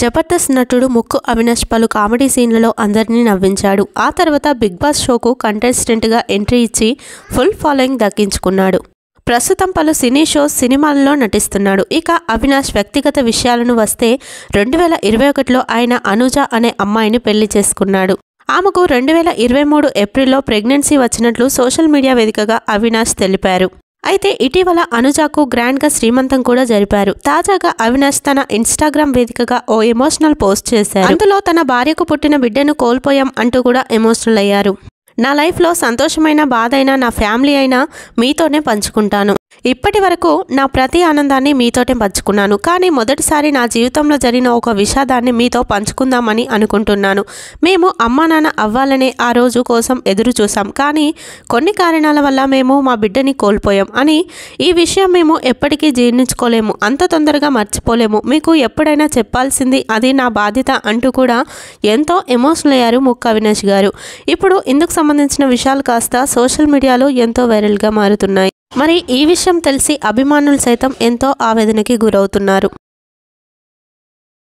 జబర్దస్త్ నటుడు ముక్కు అవినాష్ పలు కామెడీ సీన్లలో అందరినీ నవ్వించాడు ఆ తర్వాత బిగ్ బాస్ షోకు కంటెస్టెంట్గా ఎంట్రీ ఇచ్చి ఫుల్ ఫాలోయింగ్ దక్కించుకున్నాడు ప్రస్తుతం పలు సినీ షోస్ సినిమాల్లో నటిస్తున్నాడు ఇక అవినాష్ వ్యక్తిగత విషయాలను వస్తే రెండు వేల ఇరవై ఒకటిలో ఆయన అనుజ అనే అమ్మాయిని పెళ్లి చేసుకున్నాడు ఆమెకు రెండు వేల ఇరవై మూడు ఏప్రిల్లో ప్రెగ్నెన్సీ వచ్చినట్లు సోషల్ మీడియా వేదికగా అవినాష్ తెలిపారు అయితే ఇటీవల అనుజాకు గ్రాండ్గా శ్రీమంతం కూడా జరిపారు తాజాగా అవినాష్ తన ఇన్స్టాగ్రామ్ వేదికగా ఓ ఎమోషనల్ పోస్ట్ చేశారు అందులో తన భార్యకు పుట్టిన బిడ్డను కోల్పోయాం అంటూ కూడా ఎమోషనల్ అయ్యారు నా లైఫ్లో సంతోషమైన బాధ అయినా నా ఫ్యామిలీ అయినా మీతోనే పంచుకుంటాను ఇప్పటి వరకు నా ప్రతి ఆనందాన్ని మీతోటే పంచుకున్నాను కానీ మొదటిసారి నా జీవితంలో జరిగిన ఒక విషాదాన్ని మీతో పంచుకుందామని అనుకుంటున్నాను మేము అమ్మా నాన్న అవ్వాలనే ఆ రోజు కోసం ఎదురు చూసాం కానీ కొన్ని కారణాల వల్ల మేము మా బిడ్డని కోల్పోయాం అని ఈ విషయం మేము ఎప్పటికీ జీర్ణించుకోలేము అంత తొందరగా మర్చిపోలేము మీకు ఎప్పుడైనా చెప్పాల్సింది అది నా బాధ్యత అంటూ కూడా ఎంతో ఎమోషనల్ అయ్యారు ముక్క అవినాష్ గారు ఇప్పుడు ఇందుకు సంబంధించిన విషయాలు కాస్త సోషల్ మీడియాలో ఎంతో వైరల్గా మారుతున్నాయి మరి ఈ విషయం తెలిసి అభిమానులు సైతం ఎంతో ఆవేదనకి గురవుతున్నారు